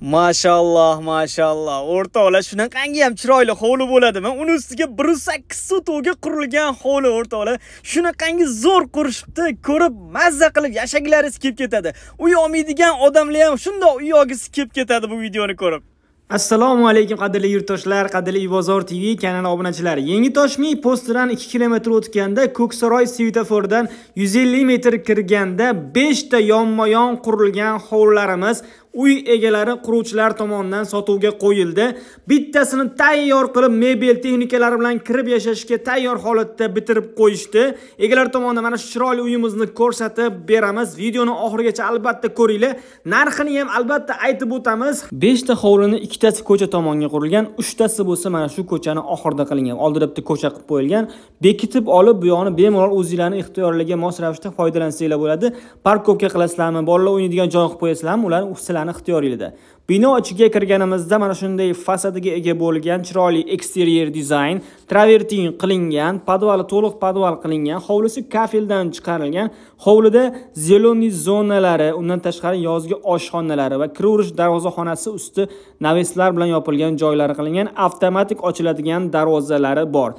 mashalloh mashalloh o'rtoqlar shunaqangi ham chiroyli hovli bo'ladimi uni ustiga bir yuz sakkiz sotuvga qurilgan hovli o'rtoqlar shunaqangi zo'r qurishibdi ko'rib mazza qilib yashaglaringiz kelib ketadi uy olmaydigan odamlar ham shundoq uy olgisi kelib ketadi bu videoni ko'rib assalomu alaykum qadrli yurtdoshlar qadrli bozor tv kanali obunachilari yangi toshmiy postidan 2 kilometr o'tganda ko'ksaroy svetofordan 150 metr kirganda 5 ta yonma yon qurilgan hovlilarimiz uy egalari quruvchilar tomonidan sotuvga qo'yildi bittasini tayyor qilib mebel texnikalari bilan kirib yashashga tayyor holatda bitirib qo'yishdi egalar tomonidan mana shu chiroyli uyimizni ko'rsatib beramiz videoni oxirigacha albatta ko'ringlar narxini ham albatta aytib o'tamiz beshta hovlini ikkitasi ko'cha tomonga qurilgan uchtasi bo'lsa mana shu ko'chani oxirida qilingan oldida bitta ko'cha qilib qo'yilgan bekitib olib bu yog'ini bemalol o'zinglarni ixtiyorlariga mos ravishda foydalansanglar bo'ladi parkovka qilasizlarmi bolalar o'ynaydigan joy qilib qo'yasizlarmi ular sizlar oilani ixtiyoriyligida bino ichiga kirganimizda mana shunday fasadiga ega bo'lgan chiroyli eksteryer dizayn travertin qilingan podvali to'liq podval qilingan hovlisi kafeldan chiqarilgan hovlida зеленый zonalari undan tashqari yozgi oshxonalari va kiraverish darvozaxonasi usti naveslar bilan yopilgan joylari qilingan avtomatik ochiladigan darvozalari bor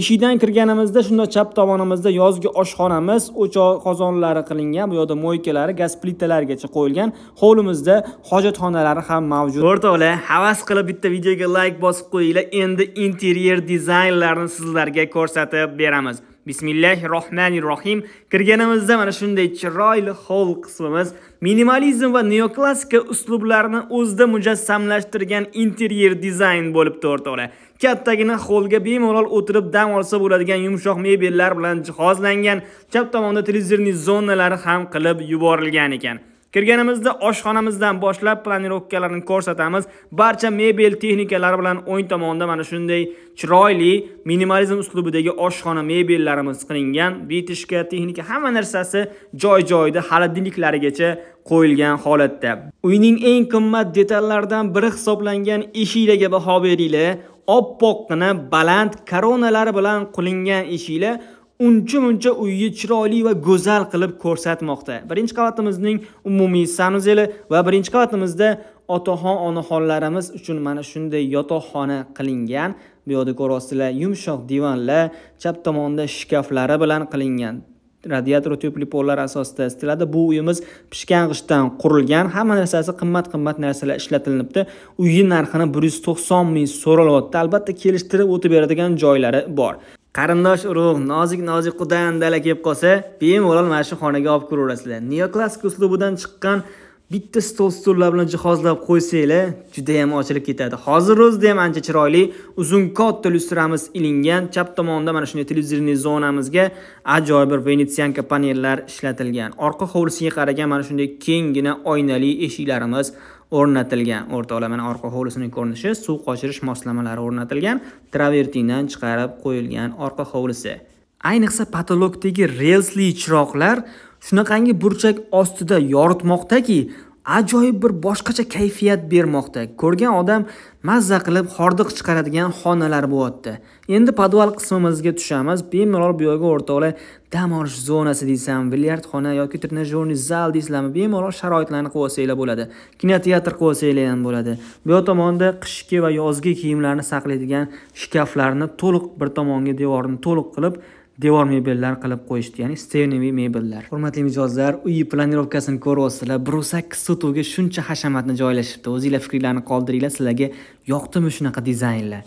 eshikdan kirganimizda shunda chap tomonimizda yozgi oshxonamiz o'choq qozonlari qilingan bu yoqda moykalari gaz plitalarigacha qo'yilgan hovlimizda hojatxonalari ham mavjud o'rtoqlar havas qilib bitta videoga layk like bosib qo'yinglar endi interyer dizaynlarni sizlarga ko'rsatib beramiz bismillahi rohmanir rohim kirganimizda mana shunday chiroyli hol qismimiz minimalizm va neoklassika uslublarini o'zida mujassamlashtirgan interyer dizayn bo'libdi o'rtoqlar kattagina holga bemalol o'tirib dam olsa bo'ladigan yumshoq mebellar bilan jihozlangan chap tomonda televizorni zonalari ham qilib yuborilgan ekan Kirganimizda oshxonamizdan boshlab planirovkalarni ko'rsatamiz. Barcha mebel texnikalari bilan o'ng tomonda mana shunday chiroyli minimalizm uslubidagi oshxona mebellarimiz qilingan, bitishka texnika hamma narsasi joy-joyida xolodilniklarigacha qo'yilgan holatda. Uyning eng qimmat detallaridan biri hisoblangan eshiklarga baho beringlar. Oppoqqina baland koronalari bilan qilingan eshiklar uncha muncha uyni chiroyli va go'zal qilib ko'rsatmoqda birinchi qavatimizning umumiy sanuzeli va birinchi qavatimizda otaxon onaxonlarimiz uchun mana shunday yotoqxona qilingan bu yoqda ko'ryapsizlar yumshoq divanlar chap tomonda shkaflari bilan qilingan radiator pollar asosida isitiladi bu uyimiz pishgan g'ishtdan qurilgan hamma narsasi qimmat qimmat narsalar ishlatilinibdi uyni narxini bir yuz to'qson ming so'ralyapti albatta kelishtirib o'tib beradigan joylari bor qarindosh urug' nozik nozik qudan dala kelib qolsa bemalol mana shu xonaga olib kiraverasizlar neoklassik uslubidan chiqqan bitta stol stullar bilan jihozlab qo'ysanglar judayam ochilib ketadi hozir o'zida ham ancha chiroyli uzun katta lyustramiz ilingan chap tomonda mana shunday televizorniy zonamizga ajoyib bir venetsianka panellar ishlatilgan orqa hovlisiga qaragan mana shunday kenggina oynali eshiklarimiz o'rnatilgan o'rta mana orqa hovlisining ko'rinishi suv qochirish moslamalari o'rnatilgan travertindan chiqarib qo'yilgan orqa hovlisi ayniqsa patologdagi relsli chiroqlar shunaqangi burchak ostida yoritmoqdaki ajoyib bir boshqacha kayfiyat bermoqda ko'rgan odam mazza qilib hordiq chiqaradigan xonalar bo'lyapti endi podval qismimizga tushamiz bemalol bu yoqqa o'rtoqlar dam olish zonasi bilyard xona yoki trenajyorniy zal deysizlarmi bemalol sharoitlarni qilib olsanglar bo'ladi kinoteatr qilib olsanglar ham bo'ladi bu tomonda qishki va yozgi kiyimlarni saqlaydigan shkaflarni to'liq bir tomonga devorni to'liq qilib devor mebellar qilib qo'yishdi ya'ni stenoviy mebellar hurmatli mijozlar uy planirovkasini ko'ryapsizlar bir sakkiz sotuvga shuncha hashamatni joylashibdi o'zinglar fikringlarni qoldiringlar sizlarga yoqdimi shunaqa dizaynlar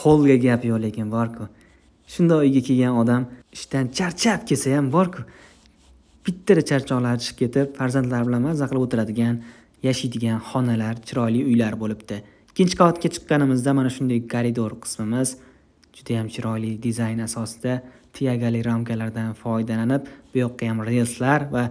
holga gap yo'q lekin borku shundoq uyga kelgan odam ishdan charchab kelsa ham borku bittara charchoqlari chiqib ketib farzandlari bilan mazza qilib o'tiradigan yashaydigan xonalar chiroyli uylar bo'libdi ikkinchi qavatga chiqqanimizda mana shunday koridor qismimiz judayam chiroyli dizayn asosida tiyagali ramkalardan foydalanib bu yoqqa ham relslar va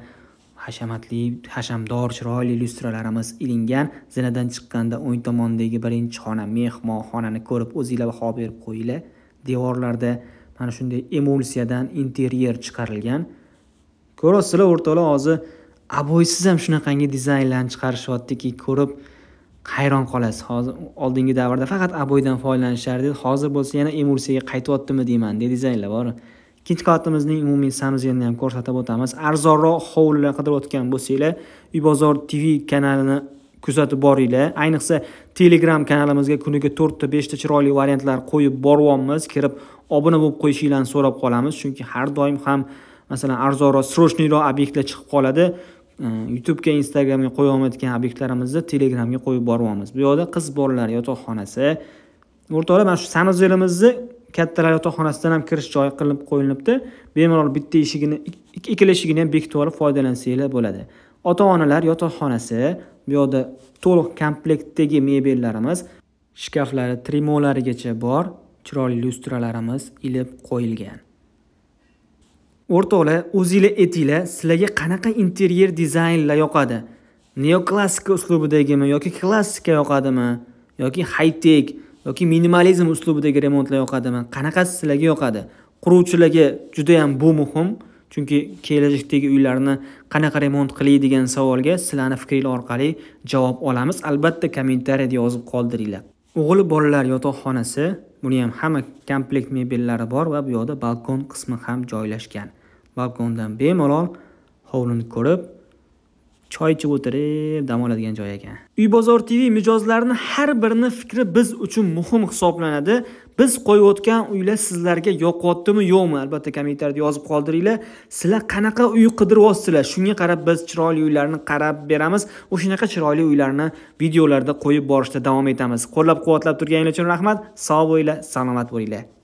hashamatli hashamdor chiroyli lyustralarimiz ilingan zinadan chiqqanda o'ng tomondagi birinchi xona mehmonxonani ko'rib o'zinglar baho berib qo'yinglar devorlarda mana shunday emulsiyadan interyer chiqarilgan ko'rasizlar o'rtoqlar hozir aboysiz ham shunaqangi dizaynlarni chiqarishyaptiki ko'rib hayron qolasiz hozir oldingi davrda faqat aboydan foydalanishardi hozir bo'lsa yana emulsiyaga qaytyaptimi deyman de dizaynlar bor ikkinchi qavatimizning umumiy sanuzelini ham ko'rsatib o'tamiz arzonroq hovlilar qidirayotgan bo'lsanglar uy bozor tv kanalini kuzatib boringlar ayniqsa telegram kanalimizga kuniga to'rtta beshta chiroyli variantlar qo'yib boryapmiz kirib obuna bo'lib qo'yishinglarni so'rab qolamiz chunki har doim ham masalan arzonroq срочныйroq obyektlar chiqib qoladi э, youtubega instagramga qo'ya olmayotgan obyektlarimizni telegramga qo'yib boryapmiz bu yoqda qiz bolalar yotoqxonasi o'rtoqlar mana shu sanuzelimizni kattalar yotoqxonasidan ham kirish joyi qilib qo'yilibdi bemalol bitta eshigini ikkala eshigini ham bekitib olib foydalansangiz bo'ladi ota onalar yotoqxonasi bu yoqda to'liq komplektdagi mebellarimiz shkaflari trimolarigacha bor chiroyli lyustralarimiz ilib qo'yilgan o'rtoqlar o'zinglar aytinglar sizlarga qanaqa interyer dizaynlar yoqadi neoklassika uslubidagimi yoki klassika yoqadimi yoki haytek yoki minimalizm uslubidagi remontlar yoqadimi qanaqasi sizlarga yoqadi quruvchilarga juda bu muhim chunki kelajakdagi uylarni qanaqa remont qilay degan savolga sizlarni fikringiz orqali javob olamiz albatta kommentariyada yozib qoldiringlar o'g'il bolalar yotoqxonasi buni ham hamma komplekt mebellari bor va bu yoqda balkon qismi ham joylashgan balkondan bemalol hovlini ko'rib choy ichib o'tirib dam oladigan joy ekan uy bozor tv mijozlarini har birini fikri biz uchun muhim hisoblanadi biz qo'yayotgan uylar sizlarga yoqyaptimi yo'qmi albatta kommentariyada yozib qoldiringlar sizlar qanaqa uy qidiryapsizlar shunga qarab biz chiroyli uylarni qarab beramiz o'shanaqa chiroyli uylarni videolarda qo'yib borishda davom etamiz qo'llab quvvatlab turganinglar uchun rahmat sog' bo'linglar salomat bo'linglar